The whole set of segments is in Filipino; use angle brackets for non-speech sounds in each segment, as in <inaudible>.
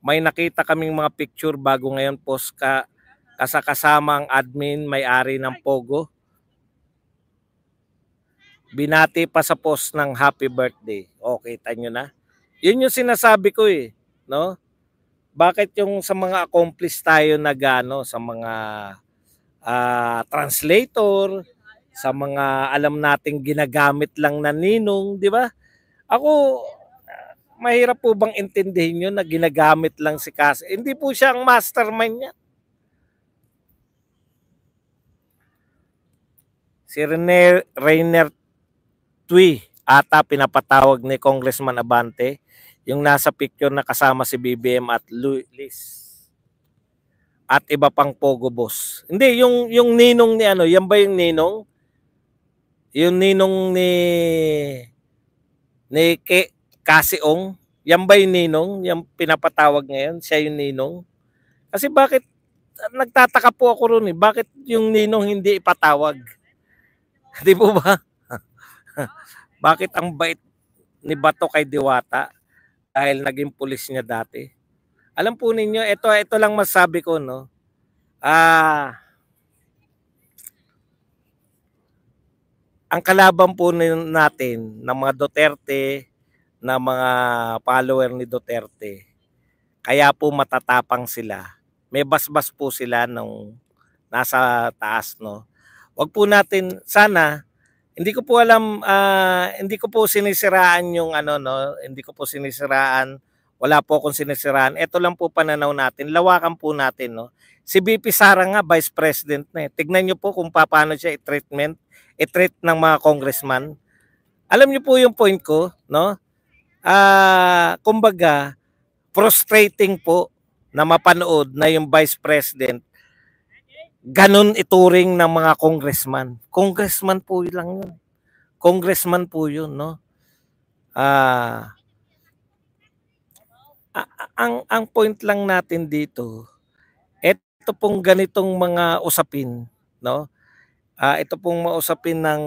May nakita kaming mga picture bago ngayon post ka ang admin may-ari ng Pogo. Binati pa sa post ng happy birthday. Okay, tanyo na. Yun yung sinasabi ko eh, no? Bakit yung sa mga accomplice tayo na gano sa mga uh, translator, sa mga alam nating ginagamit lang na ninong, di ba? Ako mahirap po bang intindihin yun na ginagamit lang si Kasi? Eh, hindi po siya ang mastermind niya. Si Rene, Rainer Tui ata pinapatawag ni Congressman Abante yung nasa picture na kasama si BBM at Luis at iba pang Pogo Boss. Hindi, yung, yung ninong ni ano, yan ba yung ninong? Yung ninong ni ni Ke, Kasiong. Yan ba yung Ninong? Yung pinapatawag ngayon? Siya yung Ninong? Kasi bakit nagtataka po ako ron eh. Bakit yung ninong hindi ipatawag? <laughs> Di po ba? <laughs> Bakit ang bait ni Bato kay Diwata dahil naging pulis niya dati? Alam po ninyo, ito, ito lang masabi ko, no? Ah, ang kalaban po natin ng mga Duterte, na mga follower ni Duterte. Kaya po matatapang sila. May basbas po sila nung nasa taas no. Wag po natin sana hindi ko po alam uh, hindi ko po sinisiraan yung ano no, hindi ko po sinisiraan wala po akong sinisiraan. Ito lang po pananaw natin. Lawakan po natin. No? Si BP Sara nga, Vice President na. Eh. Tignan niyo po kung paano siya i-treatment, i-treat ng mga congressman. Alam niyo po yung point ko, no? uh, kumbaga, frustrating po na mapanood na yung Vice President ganun ituring ng mga congressman. Congressman po lang yun. Congressman po yun, no? Ah, uh, ang ang point lang natin dito, ito pong ganitong mga usapin, no? Uh, ah, ito pong mausapin ng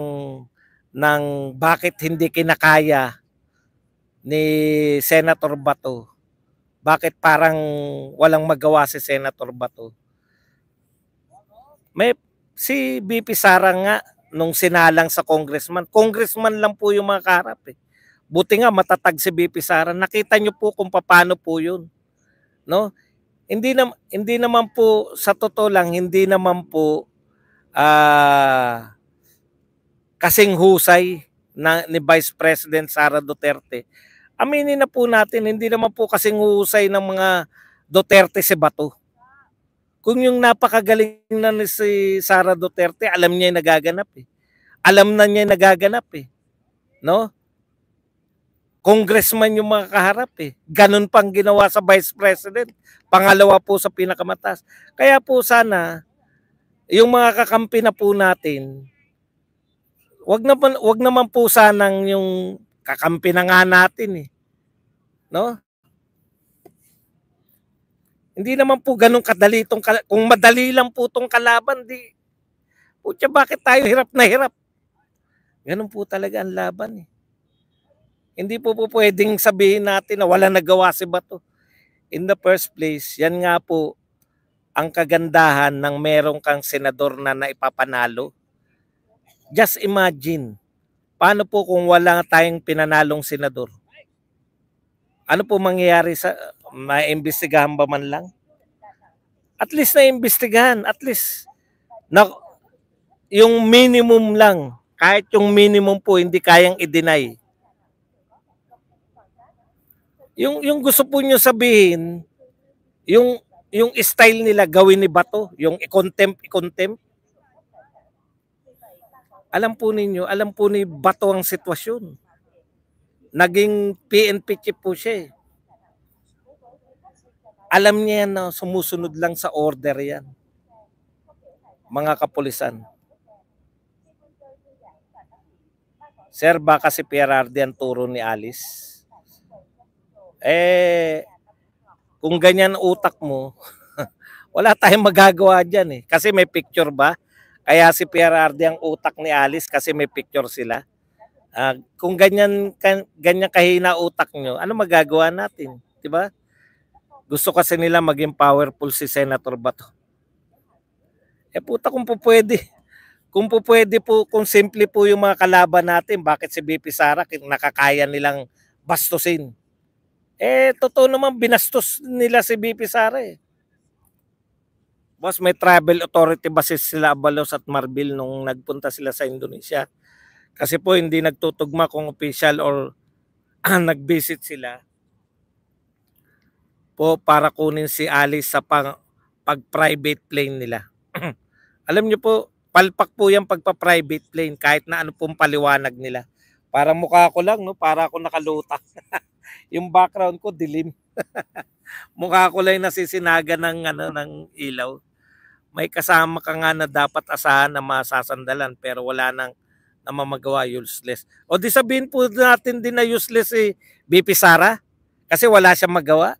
ng bakit hindi kinakaya ni Senator Bato. Bakit parang walang magawa si Senator Bato? May si BP Sara nga nung sinalang sa congressman. Congressman lang po yung mga karap eh. Buti nga matatag si BP Sara. Nakita niyo po kung paano po 'yun. No? Hindi na hindi naman po sa totoo lang hindi naman po ah uh, kasing husay na, ni Vice President Sara Duterte aminin na po natin, hindi naman po kasing husay ng mga Duterte si Bato. Kung yung napakagaling na ni si Sara Duterte, alam niya yung nagaganap eh. Alam na niya yung nagaganap eh. No? Congressman yung mga kaharap eh. Ganun pang ginawa sa Vice President. Pangalawa po sa pinakamataas. Kaya po sana, yung mga kakampi na po natin, wag naman, wag naman po sanang yung Kakampi na nga natin eh. No? Hindi naman po ganun kadali itong kung madali lang po itong kalaban di Putya, bakit tayo hirap na hirap? Ganun po talaga ang laban eh. Hindi po po pwedeng sabihin natin na wala nagawa si Bato. In the first place, yan nga po ang kagandahan ng merong kang senador na naipapanalo. Just imagine Paano po kung wala tayong pinanalong senador? Ano po mangyayari sa maimbestigahan ba man lang? At least na imbestigahan, at least na yung minimum lang, kahit yung minimum po hindi kayang i-deny. Yung yung gusto po niyo sabihin, yung yung style nila gawin ni Bato, yung i-contempt, i-contempt. Alam po ninyo, alam po ni Bato ang sitwasyon. Naging PNP chief po siya eh. Alam niya yan na sumusunod lang sa order yan. Mga kapulisan. Sir, baka si Pierardi ang turo ni Alice. Eh, kung ganyan utak mo, <laughs> wala tayong magagawa dyan eh. Kasi may picture ba? Kaya si Pierardi ang utak ni Alice kasi may picture sila. Uh, kung ganyan, kan, ganyan kahina utak nyo, ano magagawa natin? Di ba? Gusto kasi nila maging powerful si Senator Bato. Eh puta kung po pwede. Kung po pwede po, kung simple po yung mga kalaban natin, bakit si BP Sara nakakaya nilang bastusin? Eh, totoo naman, binastos nila si BP Sara eh. Boss, may travel authority basis sila Abalos at Marbil nung nagpunta sila sa Indonesia. Kasi po hindi nagtutugma kung official or ah, <clears throat> nag-visit sila po para kunin si Alice sa pang, pag-private plane nila. <clears throat> Alam niyo po, palpak po yung pagpa-private plane kahit na ano pong paliwanag nila. Para mukha ko lang, no? para ako nakalutang. <laughs> yung background ko dilim. <laughs> mukha ko lang nasisinaga ng, ano, ng ilaw may kasama ka nga na dapat asahan na masasandalan pero wala nang na mamagawa useless. O di sabihin po natin din na useless si eh, BP Sara kasi wala siyang magawa.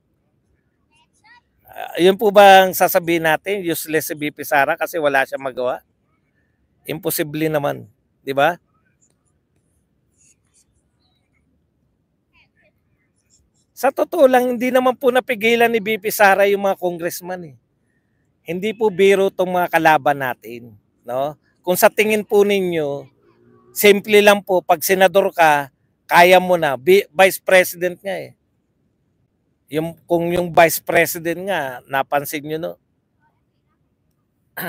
Uh, yun po ang sasabihin natin useless si BP Sara kasi wala siyang magawa? Imposible naman, di ba? Sa totoo lang, hindi naman po napigilan ni BP Sara yung mga congressman eh hindi po biro tong mga kalaban natin, no? Kung sa tingin po ninyo, simple lang po pag senador ka, kaya mo na vice president nga eh. Yung kung yung vice president nga napansin niyo no. <clears throat>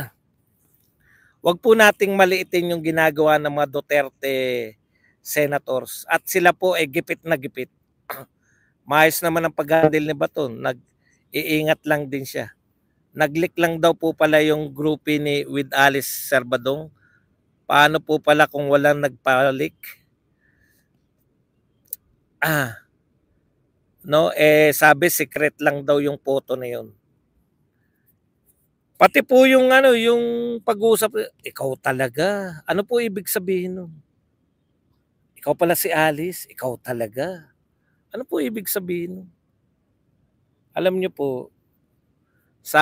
Huwag po nating maliitin yung ginagawa ng mga Duterte senators at sila po ay eh, gipit na gipit. <clears throat> Maayos naman ang pag-handle ni Baton, nag-iingat lang din siya nag-leak lang daw po pala yung groupie ni with Alice Serbadong. Paano po pala kung walang nagpalik? Ah. No, eh sabi secret lang daw yung photo na yun. Pati po yung ano, yung pag-uusap, ikaw talaga. Ano po ibig sabihin nun? Ikaw pala si Alice, ikaw talaga. Ano po ibig sabihin nun? Alam niyo po, sa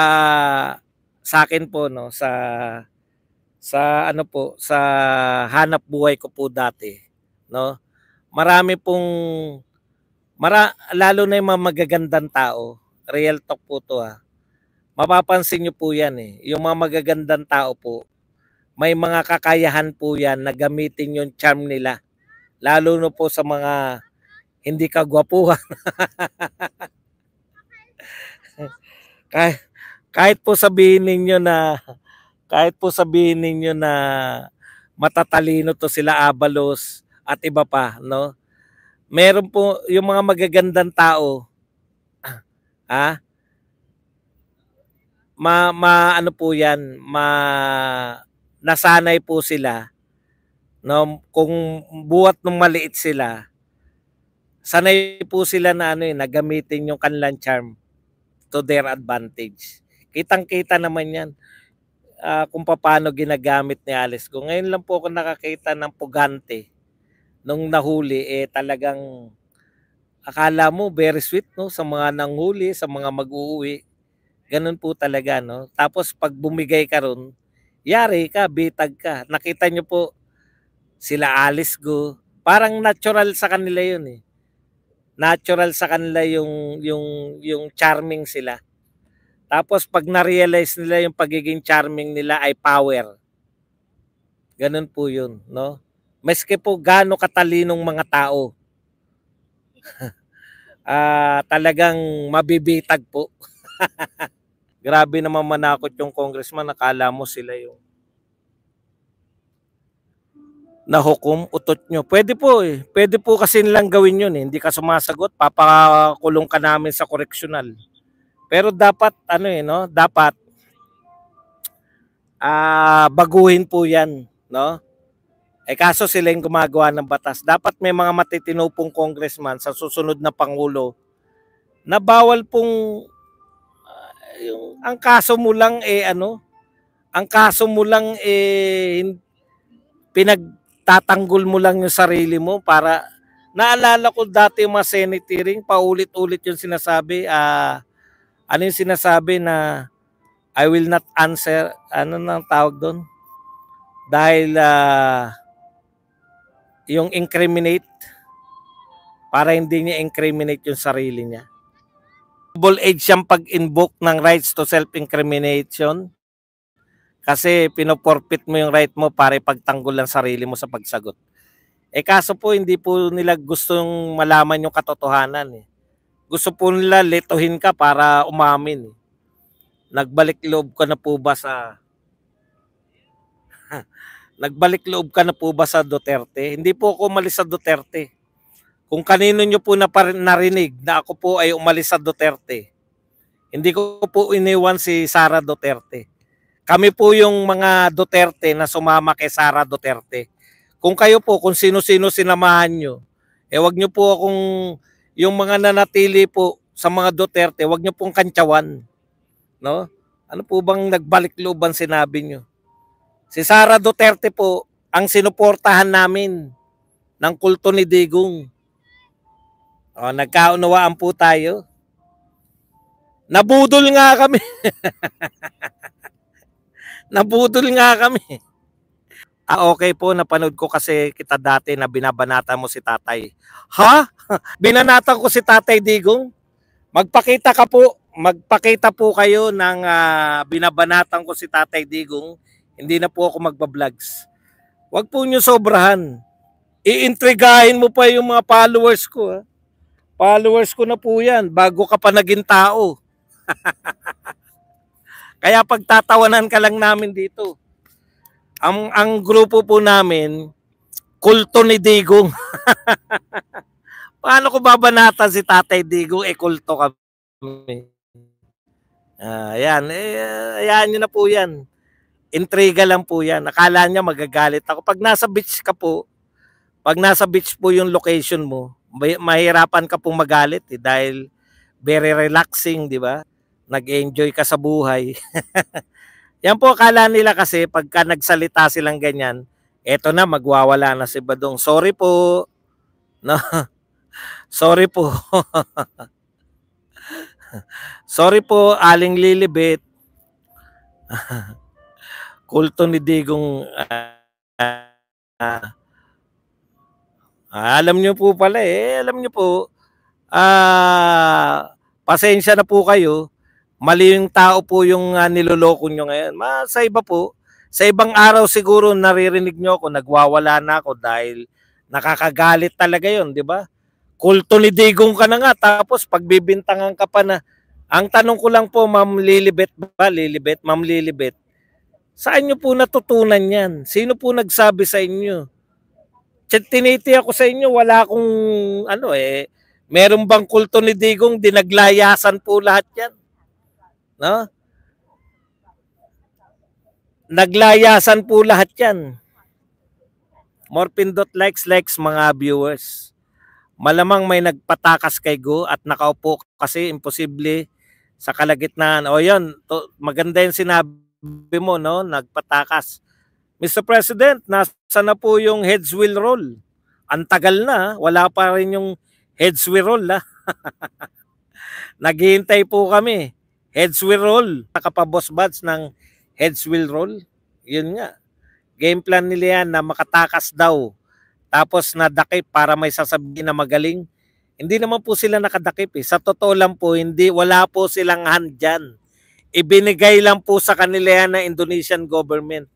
sa akin po no sa sa ano po sa hanap buhay ko po dati no marami pong mara, lalo na yung mga magagandang tao real talk po to ha ah. mapapansin niyo po yan eh yung mga magagandang tao po may mga kakayahan po yan na gamitin yung charm nila lalo no po sa mga hindi kagwapuhan <laughs> kaya kahit po sabihin ninyo na kahit po sabihin ninyo na matatalino to sila Abalos at iba pa, no? Meron po yung mga magagandang tao. Ha? <clears throat> Ah, ma, ma ano po 'yan? Ma nasanay po sila no kung buhat ng maliit sila sanay po sila na ano eh, nagamitin yung kanilang charm to their advantage. Kitang-kita naman yan uh, kung paano ginagamit ni Alice ko. Ngayon lang po ako nakakita ng pugante nung nahuli. Eh talagang akala mo very sweet no sa mga nanghuli, sa mga mag uwi Ganun po talaga no. Tapos pag bumigay ka ron, yari ka, bitag ka. Nakita nyo po sila Alice go. Parang natural sa kanila 'yun eh. Natural sa kanila yung yung yung charming sila tapos pag na-realize nila yung pagiging charming nila ay power. Ganun po yun, no? Meske po gaano katalinong mga tao. uh, <laughs> talagang mabibitag po. <laughs> Grabe naman manakot yung congressman. Nakala mo sila yung nahukom utot nyo. Pwede po eh. Pwede po kasi nilang gawin yun eh. Hindi ka sumasagot, papakulong ka namin sa correctional. Pero dapat ano eh no, dapat ah uh, baguhin po 'yan, no? Eh kaso sila yung gumagawa ng batas. Dapat may mga matitino pong congressman sa susunod na pangulo na bawal pong uh, yung, ang kaso mo lang eh ano, ang kaso mo lang eh pinagtatanggol mo lang yung sarili mo para naalala ko dati yung mga senate hearing, paulit-ulit yung sinasabi, ah, uh, ano yung sinasabi na I will not answer, ano nang tawag doon? Dahil uh, yung incriminate, para hindi niya incriminate yung sarili niya. Double edge siyang pag-invoke ng rights to self-incrimination kasi pinoporpit mo yung right mo para ipagtanggol ang sarili mo sa pagsagot. Eh kaso po hindi po nila gustong malaman yung katotohanan eh gusto po nila letuhin ka para umamin. Eh. Nagbalik loob ka na po ba sa <laughs> Nagbalik loob ka na po ba sa Duterte? Hindi po ako umalis sa Duterte. Kung kanino nyo po narinig na ako po ay umalis sa Duterte, hindi ko po iniwan si Sara Duterte. Kami po yung mga Duterte na sumama kay Sara Duterte. Kung kayo po, kung sino-sino sinamahan nyo, eh wag nyo po akong yung mga nanatili po sa mga Duterte, wag niyo pong kantsawan. No? Ano po bang nagbalik looban sinabi niyo? Si Sara Duterte po ang sinuportahan namin ng kulto ni Digong. O, nagkaunawaan po tayo. Nabudol nga kami. <laughs> Nabudol nga kami. Ah, okay po, napanood ko kasi kita dati na binabanata mo si tatay. Ha? <laughs> Binanatan ko si tatay Digong? Magpakita ka po, magpakita po kayo ng uh, binabanatan ko si tatay Digong. Hindi na po ako magbablogs. Huwag po nyo sobrahan. Iintrigahin mo pa yung mga followers ko. Ha? Followers ko na po yan bago ka pa naging tao. <laughs> Kaya pagtatawanan ka lang namin dito. Ang, ang grupo po namin, kulto ni Digong. <laughs> Paano ko babanatan si Tatay Digong? Eh, kulto kami. Uh, ah, ayan, eh, ayan nyo na po yan. Intriga lang po yan. Akala niya magagalit ako. Pag nasa beach ka po, pag nasa beach po yung location mo, mahirapan ka pong magalit eh, dahil very relaxing, di ba? Nag-enjoy ka sa buhay. <laughs> Yan po akala nila kasi pagka nagsalita silang ganyan, eto na magwawala na si Badong. Sorry po. No. <laughs> Sorry po. <laughs> Sorry po, Aling Lilibet. <laughs> Kulto ni Digong. Uh, uh, alam niyo po pala eh, alam niyo po. Ah, uh, pasensya na po kayo mali yung tao po yung uh, niloloko nyo ngayon. Ma, sa iba po, sa ibang araw siguro naririnig nyo ako, nagwawala na ako dahil nakakagalit talaga yon di ba? Kulto ni Digong ka na nga, tapos pagbibintangan ka pa na. Ang tanong ko lang po, Ma'am Lilibet ba? Lilibet, Ma'am Lilibet. Saan nyo po natutunan yan? Sino po nagsabi sa inyo? Tiniti ako sa inyo, wala akong ano eh, meron bang kulto ni Digong, dinaglayasan po lahat yan. No? Naglayasan po lahat yan. Morpindot likes likes mga viewers. Malamang may nagpatakas kay Go at nakaupo kasi imposible sa kalagitnaan. O yun, maganda yung sinabi mo, no? nagpatakas. Mr. President, nasa na po yung heads will roll? Ang tagal na, wala pa rin yung heads will roll. Ah. <laughs> Naghihintay po kami heads will roll, nakapabos bats ng heads will roll. Yun nga. Game plan nila yan na makatakas daw. Tapos nadakip para may sasabihin na magaling. Hindi naman po sila nakadakip eh. Sa totoo lang po, hindi, wala po silang hand dyan. Ibinigay lang po sa kanila yan ng Indonesian government.